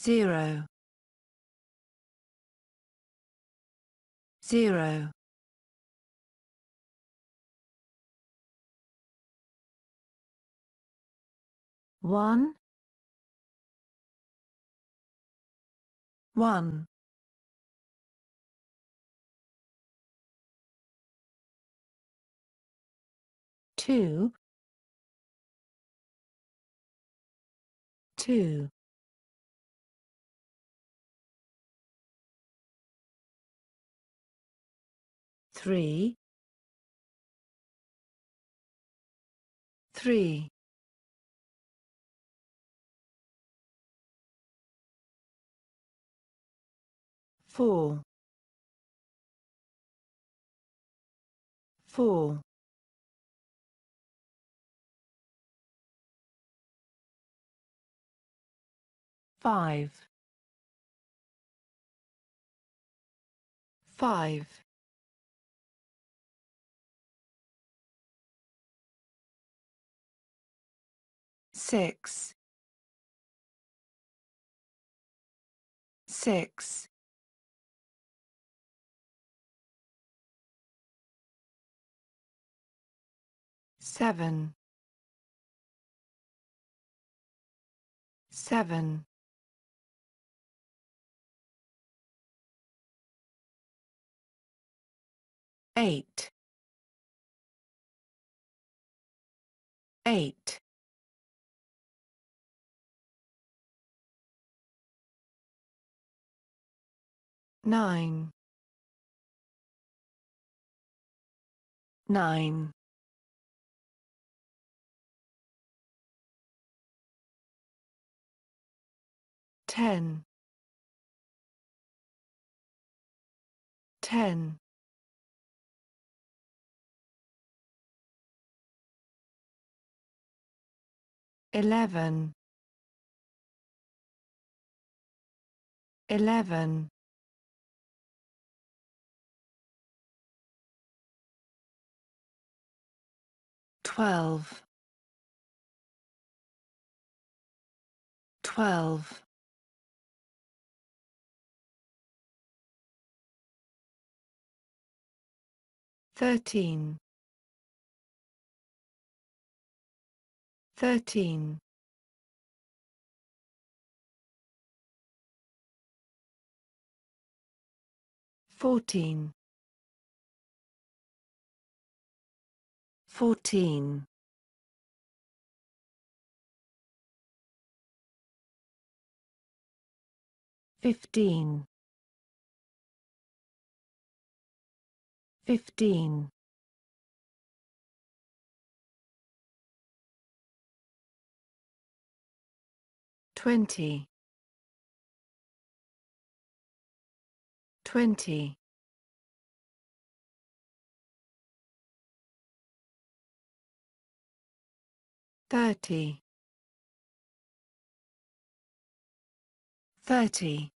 zero zero one one two two three three four four five five six six seven seven eight eight nine nine ten ten eleven eleven Twelve. Thirteen. Fourteen. Fourteen. Fifteen. Fifteen. Twenty. Twenty. thirty thirty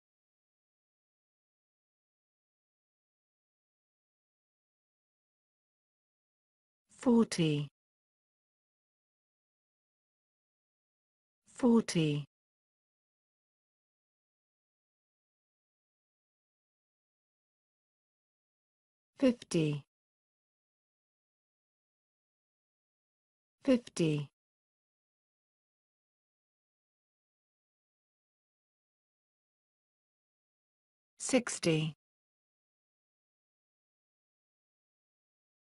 forty forty fifty fifty sixty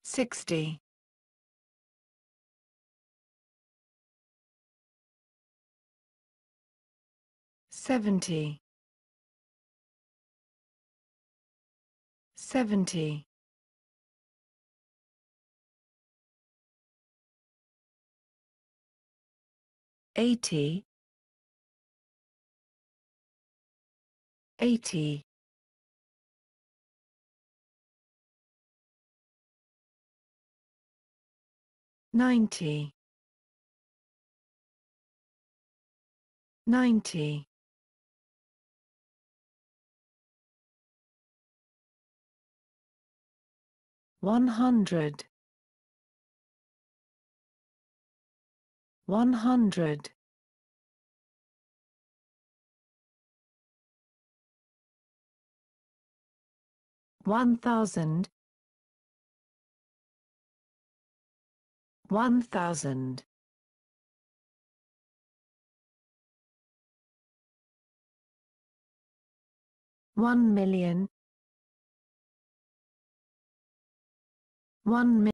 sixty seventy seventy eighty eighty 90 90 100 100 1000 one thousand. One million. One million.